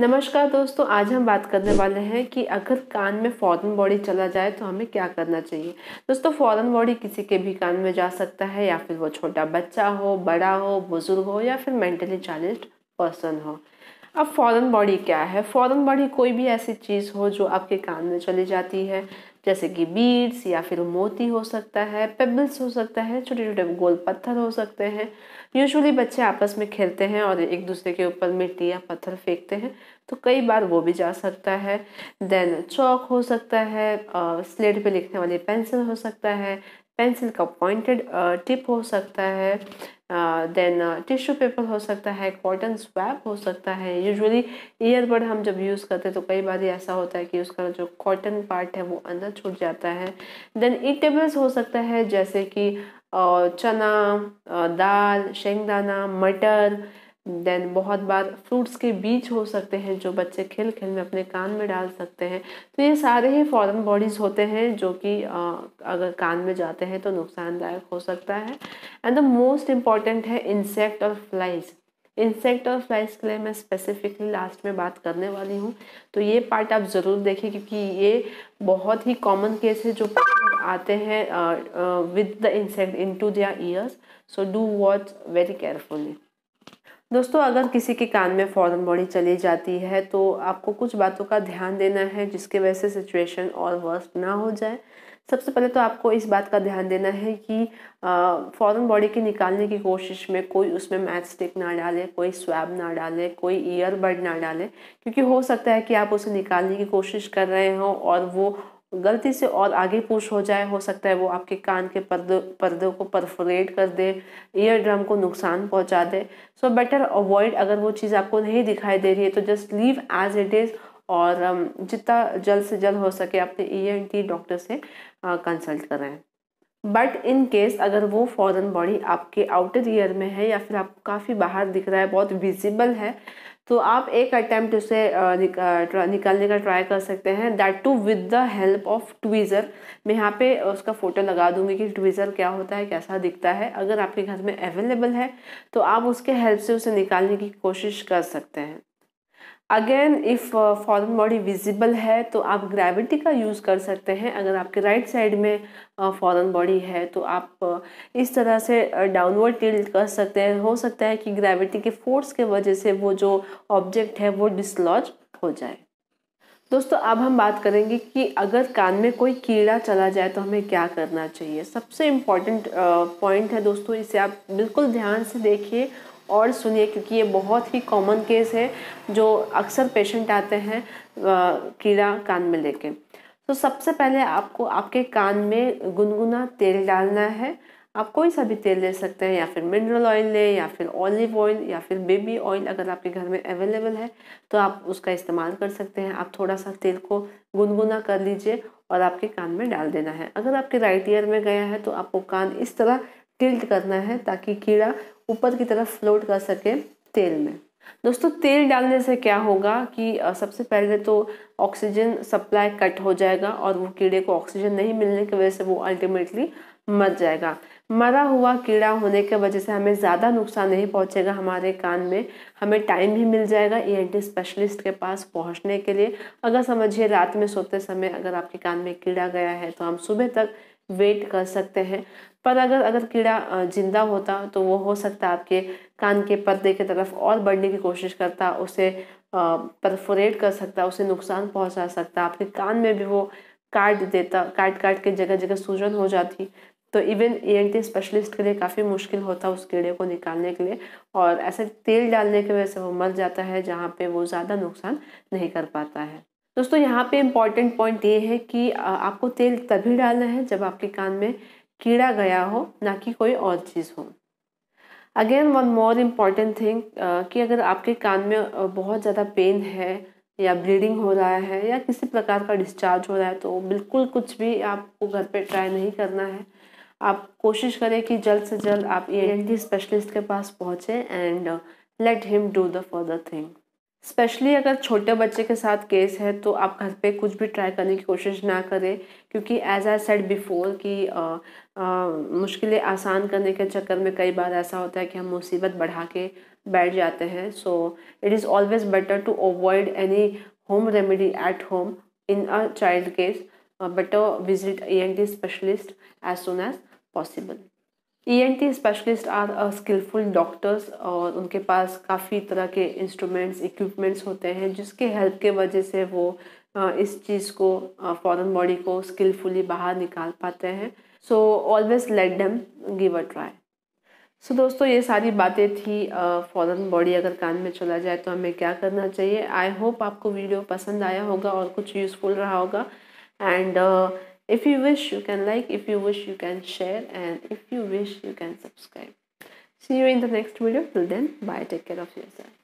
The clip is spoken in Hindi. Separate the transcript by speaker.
Speaker 1: नमस्कार दोस्तों आज हम बात करने वाले हैं कि अगर कान में फॉरन बॉडी चला जाए तो हमें क्या करना चाहिए दोस्तों फॉरन बॉडी किसी के भी कान में जा सकता है या फिर वो छोटा बच्चा हो बड़ा हो बुज़ुर्ग हो या फिर मेंटली चैलेंज्ड पर्सन हो अब फॉरन बॉडी क्या है फॉरन बॉडी कोई भी ऐसी चीज़ हो जो आपके कान में चली जाती है जैसे कि बीड्स या फिर मोती हो सकता है पेबल्स हो सकता है छोटे छोटे गोल पत्थर हो सकते हैं यूजुअली बच्चे आपस में खेलते हैं और एक दूसरे के ऊपर मिट्टी या पत्थर फेंकते हैं तो कई बार वो भी जा सकता है देन चौक हो सकता है स्लेट पे लिखने वाली पेंसिल हो सकता है पेंसिल का पॉइंटेड टिप हो सकता है देन टिश्यू पेपर हो सकता है कॉटन स्वैप हो सकता है यूजुअली ईयरबड हम जब यूज़ करते हैं तो कई बार ऐसा होता है कि उसका जो कॉटन पार्ट है वो अंदर छूट जाता है देन ईटेबल्स हो सकता है जैसे कि चना दाल शेंगदाना मटर देन बहुत बार फ्रूट्स के बीज हो सकते हैं जो बच्चे खेल खेल में अपने कान में डाल सकते हैं तो ये सारे ही फॉरन बॉडीज़ होते हैं जो कि अगर कान में जाते हैं तो नुकसानदायक हो सकता है एंड द मोस्ट इम्पॉर्टेंट है इंसेक्ट और फ्लाइज़ इंसेक्ट और फ्लाइज के लिए मैं स्पेसिफिकली लास्ट में बात करने वाली हूँ तो ये पार्ट आप ज़रूर देखें क्योंकि ये बहुत ही कॉमन केस है जो आते हैं with the insect into their ears so do watch very carefully दोस्तों अगर किसी के कान में फॉरन बॉडी चली जाती है तो आपको कुछ बातों का ध्यान देना है जिसके वजह से सिचुएशन और वर्स्ट ना हो जाए सबसे पहले तो आपको इस बात का ध्यान देना है कि फ़ॉरन बॉडी के निकालने की कोशिश में कोई उसमें मैच स्टिक ना डाले कोई स्वैब ना डाले कोई ईयरबड ना डाले क्योंकि हो सकता है कि आप उसे निकालने की कोशिश कर रहे हो और वो गलती से और आगे पुश हो जाए हो सकता है वो आपके कान के पर्दे पर्दों को परफोरेट कर दे ईयर ड्रम को नुकसान पहुंचा दे सो बेटर अवॉइड अगर वो चीज़ आपको नहीं दिखाई दे रही है तो just leave as it is और um, जितना जल्द से जल्द हो सके अपने ई एन टी डॉक्टर से कंसल्ट करें बट इन केस अगर वो फॉरन बॉडी आपके आउटर ईयर में है या फिर आपको काफ़ी बाहर दिख रहा है बहुत विजिबल है तो आप एक अटैम्प्ट उसे निकालने का ट्राई कर सकते हैं that too with the help of tweezer मैं यहाँ पे उसका फ़ोटो लगा दूंगी कि ट्वीज़र क्या होता है कैसा दिखता है अगर आपके घर में अवेलेबल है तो आप उसके हेल्प से उसे निकालने की कोशिश कर सकते हैं again if foreign body visible है तो आप ग्रेविटी का यूज़ कर सकते हैं अगर आपके राइट साइड में फॉरन uh, बॉडी है तो आप uh, इस तरह से डाउनवर्ड uh, टिल्ट कर सकते हैं हो सकता है कि ग्रेविटी के फोर्स के वजह से वो जो ऑब्जेक्ट है वो डिसलॉज हो जाए दोस्तों अब हम बात करेंगे कि अगर कान में कोई कीड़ा चला जाए तो हमें क्या करना चाहिए सबसे इम्पॉर्टेंट पॉइंट है दोस्तों इसे आप बिल्कुल ध्यान से देखिए और सुनिए क्योंकि ये बहुत ही कॉमन केस है जो अक्सर पेशेंट आते हैं कीड़ा कान में लेके तो सबसे पहले आपको आपके कान में गुनगुना तेल डालना है आप कोई सा भी तेल ले सकते हैं या फिर मिनरल ऑयल ले या फिर ऑलिव ऑयल या फिर बेबी ऑयल अगर आपके घर में अवेलेबल है तो आप उसका इस्तेमाल कर सकते हैं आप थोड़ा सा तेल को गुनगुना कर लीजिए और आपके कान में डाल देना है अगर आपके राइट ईयर में गया है तो आपको कान इस तरह टिल्ट करना है ताकि कीड़ा ऊपर की तरफ फ्लोट कर सके तेल में दोस्तों तेल डालने से क्या होगा कि सबसे पहले तो ऑक्सीजन सप्लाई कट हो जाएगा और वो कीड़े को ऑक्सीजन नहीं मिलने की वजह से वो अल्टीमेटली मर जाएगा मरा हुआ कीड़ा होने के वजह से हमें ज़्यादा नुकसान नहीं पहुंचेगा हमारे कान में हमें टाइम भी मिल जाएगा ई स्पेशलिस्ट के पास पहुंचने के लिए अगर समझिए रात में सोते समय अगर आपके कान में कीड़ा गया है तो हम सुबह तक वेट कर सकते हैं पर अगर अगर कीड़ा जिंदा होता तो वो हो सकता आपके कान के पर्दे की तरफ और बढ़ने की कोशिश करता उसे परफोरेट कर सकता उसे नुकसान पहुंचा सकता आपके कान में भी वो काट देता काट काट के जगह जगह सूजन हो जाती तो इवन ई स्पेशलिस्ट के लिए काफ़ी मुश्किल होता उस कीड़े को निकालने के लिए और ऐसे तेल डालने की वजह से वो मर जाता है जहाँ पे वो ज़्यादा नुकसान नहीं कर पाता है दोस्तों यहाँ पे इम्पॉर्टेंट पॉइंट ये है कि आपको तेल तभी डालना है जब आपके कान में कीड़ा गया हो ना कि कोई और चीज़ हो again one more important thing कि अगर आपके कान में बहुत ज़्यादा पेन है या ब्लीडिंग हो रहा है या किसी प्रकार का डिस्चार्ज हो रहा है तो बिल्कुल कुछ भी आपको घर पे ट्राई नहीं करना है आप कोशिश करें कि जल्द से जल्द आप ई स्पेशलिस्ट के पास पहुँचें and let him do the further thing specially अगर छोटे बच्चे के साथ केस है तो आप घर पे कुछ भी ट्राई करने की कोशिश ना करें क्योंकि एज आई सेड बिफोर कि मुश्किलें आसान करने के चक्कर में कई बार ऐसा होता है कि हम मुसीबत बढ़ा के बैठ जाते हैं so it is always better to avoid any home remedy at home in a child case better visit E N T specialist as soon as possible E N T specialist are skillful doctors और उनके पास काफ़ी तरह के इंस्ट्रूमेंट्स इक्विपमेंट्स होते हैं जिसके हेल्प के वजह से वो uh, इस चीज़ को फॉरेन uh, बॉडी को स्किलफुली बाहर निकाल पाते हैं so always let them give a try so दोस्तों ये सारी बातें थी फॉरेन uh, बॉडी अगर कान में चला जाए तो हमें क्या करना चाहिए आई होप आपको वीडियो पसंद आया होगा और कुछ यूज़फुल रहा होगा and uh, if you wish you can like if you wish you can share and if you wish you can subscribe see you in the next video till then bye take care of yourself